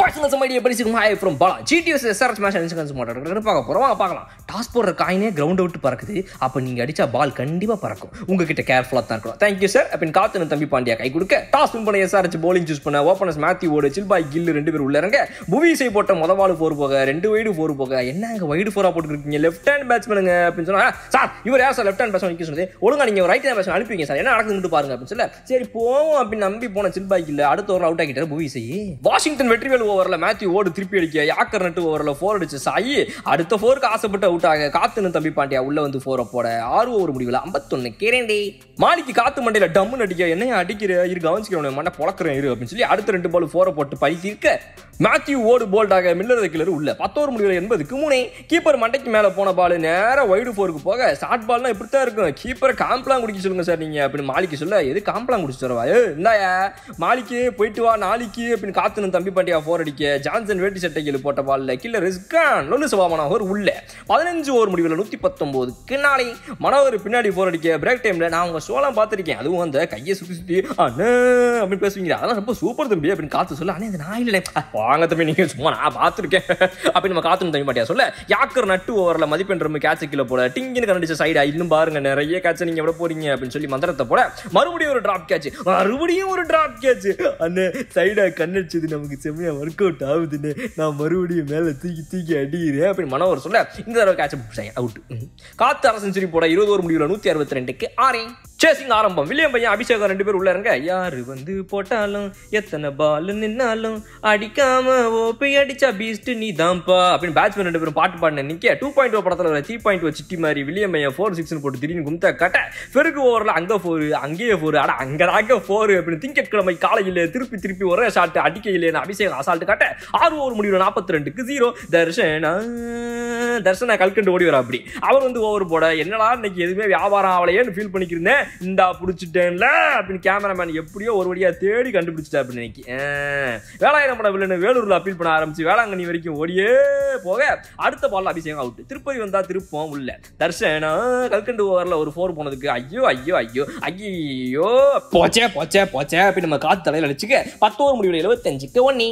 hi from Bala GTS SRS match பார்க்க போகிறோம் பார்க்கலாம் டாஸ் போடுற காயினே கிரவுண்டை விட்டு பறக்குது அப்போ நீங்கள் அடித்தா பால் கண்டிப்பாக பறக்கும் உங்ககிட்ட கேர்ஃபுல்லாக தான் இருக்கணும் தேங்க்யூ சார் தம்பி பாண்டியா கை கொடுக்க டாஸ் வின் பண்ண எஸ்ஆர்எஸ் போலிங் சூஸ் பண்ண ஓப்பனர்ஸ் மேத்யூ ஓடு சில்பாய் கில்லு ரெண்டு பேர் உள்ள இறங்க புவிசை போட்ட முத பால் போர் போக ரெண்டு வைடு போர் போக என்ன அங்கே வைடு ஃபோராக போட்டுருக்கீங்க லெஃப்ட் ஹேண்ட் பேட்ஸ்மேனுங்க அப்படின்னு சொன்னா சார் இவர் யார் சார் லெஃப்ட் ஹேண்ட் பேட்ஸ்மேன் சொன்னது ஒழுங்கா நீங்கள் ரைட் ஹேண்ட் பேட்ஸ்மேன் அனுப்பிங்க சார் என்ன நடக்குதுன்னு பாருங்க அப்படின்னு சொல்ல சரி போவோம் அப்படின்னு நம்பி போன சில்பாய் அடுத்த ஒரு அவுட் ஆகிட்டார் புவிசை வாஷிங்டன் வெற்றி கேட்வெல் ஓவரில் மேத்யூ ஓடு திருப்பி அடிக்க யாக்கர் நட்டு ஓவரில் ஃபோர் அடிச்சு சாயி அடுத்த ஃபோருக்கு ஆசைப்பட்டு அவுட் ஆக காத்துன்னு தம்பி பாண்டியா உள்ள வந்து ஃபோரை போட ஆறு ஓவர் முடிவில் ஐம்பத்தொன்னு கேரண்டி மாலிக்கு காத்து மண்டையில் டம்முன்னு அடிக்க என்னையா அடிக்கிற இரு கவனிச்சுக்கிறவன மண்டை பழக்கிறேன் இரு அப்படின்னு சொல்லி அடுத்த ரெண்டு பால் ஃபோரை போட்டு பழகி இருக்க மேத்யூ ஓடு போல்டாக மில்லர் கிளர் உள்ள பத்தோரு முடிவில் என்பதுக்கு மூணே கீப்பர் மண்டைக்கு மேலே போன பால் நேராக ஒய்டு ஃபோருக்கு போக ஷார்ட் பால்னா இப்படி தான் இருக்கும் கீப்பரை காம்ப்ளாங் குடிக்க சொல்லுங்க சார் நீங்கள் அப்படின்னு மாலிக்கு சொல்ல எது காம்ப்ளாங் குடிச்சு தருவா இந்தாயா மாலிக்கு போயிட்டு வா நாளைக்கு அப்படின்னு காத்துன்னு தம்பி பாண்டியா ஃபோர் அடிக்க ஜான்சன் வேட்டி சட்டைகள் போட்ட பாலில் கில்லர் இஸ்கான் லொல்லு ஒரு உள்ள பதினஞ்சு ஓவர் முடிவில் நூற்றி பத்தொம்போதுக்கு நாளை மனோகர் பின்னாடி ஃபோர் அடிக்க பிரேக் டைமில் நான் உங்கள் சோளம் பார்த்துருக்கேன் அதுவும் அந்த கையை சுற்றி சுற்றி அண்ணே அப்படின்னு பேசுவீங்க அதெல்லாம் ரொம்ப சூப்பர் தம்பி அப்படின்னு காத்து சொல்ல ஆனால் இது நான் இல்லை வாங்க தம்பி நீங்கள் சும்மா நான் பார்த்துருக்கேன் அப்படின்னு நம்ம காத்துன்னு தம்பி மாட்டியா சொல்ல யாக்கர் நட்டு ஓவரில் மதிப்பெண் ரொம்ப கேட்ச கீழே போல டிங்கின்னு கண்டுச்சு சைடா இன்னும் பாருங்க நிறைய கேட்ச நீங்கள் எவ்வளோ போறீங்க அப்படின்னு சொல்லி மந்திரத்தை போல மறுபடியும் ஒரு ட்ராப் கேட்ச் மறுபடியும் ஒரு ட்ராப் கேட்ச் அந்த சைடா கண்ணடிச்சது நமக்கு செம்மையா ஒர்க் அவுட் ஆகுதுன்னு நான் மறுபடியும் மேலே தூக்கி தூக்கி அடிக்கிறேன் அப்படின்னு மனோவர் சொல்ல இந்த தடவை கேட்ச் அவுட் காத்து அரசு செஞ்சுரி போட இருபது ஒரு முடிவில் நூற்றி அறுபத்தி ரெண்டுக்கு ஆறே சேசிங் ஆரம்பம் வில்லியம் பையன் அபிஷேகம் ரெண்டு பேர் உள்ள இருங்க யாரு வந்து போட்டாலும் எத்தனை பால் நின்னாலும் அடிக்காம ஓப்பி அடிச்சா பீஸ்ட் நீ தான்ப்பா அப்படின்னு பேட்ஸ்மேன் ரெண்டு பேரும் பாட்டு பாடின நிக்க டூ பாயிண்ட் ஓ படத்தில் த்ரீ பாயிண்ட் ஓ சிட்டி மாதிரி வில்லியம் பையன் ஃபோர் சிக்ஸ் போட்டு திடீர்னு கும்த கட்ட பெருக்கு ஓவரில் அங்கே ஃபோர் அங்கேயே ஃபோர் அட அங்கே தாங்க ஃபோர் அப்படின்னு திங்கட்கிழமை காலையில் திருப்பி திருப்பி ஒரே ஷாட்டு அடிக்க இல்லையா அபிஷேகம் அசால்ட்டு கட்ட ஆறு ஓவர் முடிவு நாற்பத்தி ரெண்டுக்கு ஜீரோ தர்ஷனா தான் தர்ஷனை கல்கண்டு ஓடி வர அப்படி அவர் வந்து ஓவர் போட என்னடா இன்னைக்கு எதுவுமே வியாபாரம் ஆகலையேன்னு ஃபீல் பண்ணிக்கிருந்தேன் இந்தா பிடிச்சிட்டேன்ல அப்படின்னு கேமராமேன் எப்படியோ ஒரு வழியாக தேடி கண்டுபிடிச்சிட்டா அப்படின்னு இன்னைக்கு வேளாயிரம் படம் வில்லனு வேலூரில் அப்பீல் பண்ண ஆரம்பிச்சு வேளாங்கண்ணி வரைக்கும் ஓடியே போக அடுத்த பாலில் அபிஷேகம் அவுட்டு திருப்பதி வந்தால் திருப்பம் உள்ள தர்ஷன் கல்கண்டு ஓவரில் ஒரு ஃபோர் போனதுக்கு ஐயோ ஐயோ ஐயோ ஐயோ போச்சே போச்சே போச்சே அப்படி நம்ம காத்து தலையில் அடிச்சுக்க பத்தோரு முடிவில் எழுபத்தஞ்சுக்கு ஒன்னி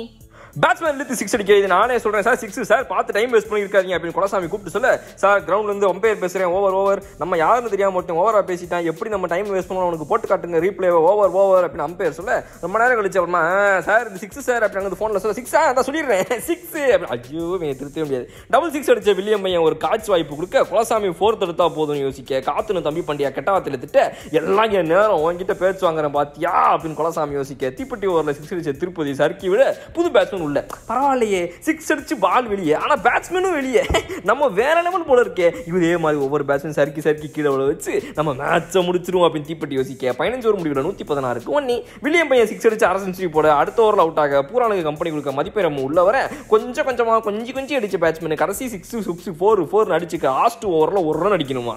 பேட்ஸ்மேன் இழுத்து சிக்ஸ் அடிக்கிறது நானே சொல்கிறேன் சார் சிக்ஸ் சார் பார்த்து டைம் வேஸ்ட் பண்ணியிருக்காதீங்க அப்படின்னு குலசாமி கூப்பிட்டு சொல்ல சார் கிரௌண்ட்லேருந்து ஒம்பேர் பேசுகிறேன் ஓவர் ஓவர் நம்ம யாருன்னு தெரியாமல் மட்டும் ஓவராக பேசிட்டான் எப்படி நம்ம டைம் வேஸ்ட் பண்ணணும் உனக்கு போட்டு காட்டுங்க ரீப்ளேவை ஓவர் ஓவர் அப்படின்னு அம்பேர் சொல்ல ரொம்ப நேரம் கழிச்சு அப்புறமா சார் இந்த சிக்ஸ் சார் அப்படின்னு ஃபோனில் சொல்ல சிக்ஸ் அதான் சொல்லிடுறேன் சிக்ஸ் அப்படின்னு ஐயோ திருத்த முடியாது டபுள் சிக்ஸ் அடித்த வில்லியம் பையன் ஒரு காட்சி வாய்ப்பு கொடுக்க குலசாமி ஃபோர்த் எடுத்தால் போதும்னு யோசிக்க காத்துன்னு தம்பி பண்டியா கெட்ட வார்த்தையில் திட்ட எல்லாம் என் நேரம் உங்ககிட்ட பேச்சு வாங்குறேன் பாத்தியா அப்படின்னு குலசாமி யோசிக்க தீப்பட்டி ஓரில் சிக்ஸ் அடிச்ச திருப்பதி சறுக்கி விட புது பேட்ஸ்மேன் கேப்டன் உள்ள பரவாயில்லையே சிக்ஸ் அடிச்சு பால் வெளியே ஆனால் பேட்ஸ்மேனும் வெளியே நம்ம வேற லெவல் போல இருக்கே இதே மாதிரி ஒவ்வொரு பேட்ஸ்மேன் சறுக்கி சறுக்கி கீழே உள்ள வச்சு நம்ம மேட்ச்சை முடிச்சிடும் அப்படின்னு தீப்பட்டி யோசிக்க பதினஞ்சு ஓவர் முடிவில் நூற்றி பதினாறுக்கு ஒன்னி வில்லியம் பையன் சிக்ஸ் அடிச்சு அரை சென்ச்சுரி போட அடுத்த ஓவரில் அவுட் ஆக பூரானுக்கு கம்பெனி கொடுக்க மதிப்பை நம்ம கொஞ்சம் கொஞ்சமாக கொஞ்சம் கொஞ்சம் அடிச்ச பேட்ஸ்மேன் கடைசி சிக்ஸ் சிக்ஸ் ஃபோர் ஃபோர் அடிச்சுக்க லாஸ்ட் ஓவரில் ஒரு ரன் அடிக்கணுமா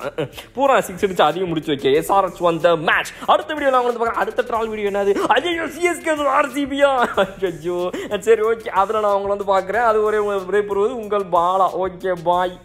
பூரா சிக்ஸ் அடிச்சு அதிகம் முடிச்சு வைக்க எஸ்ஆர்எச் ஒன் மேட்ச் அடுத்த வீடியோ நான் வந்து பார்க்குறேன் அடுத்த ட்ரால் வீடியோ என்னது அஜய் சிஎஸ்கே ஆர்சிபியா ஐயோ சரி ஓகே அதில் நான் அவங்கள வந்து பார்க்குறேன் அது ஒரே விடைபெறுவது உங்கள் பாலா ஓகே பாய்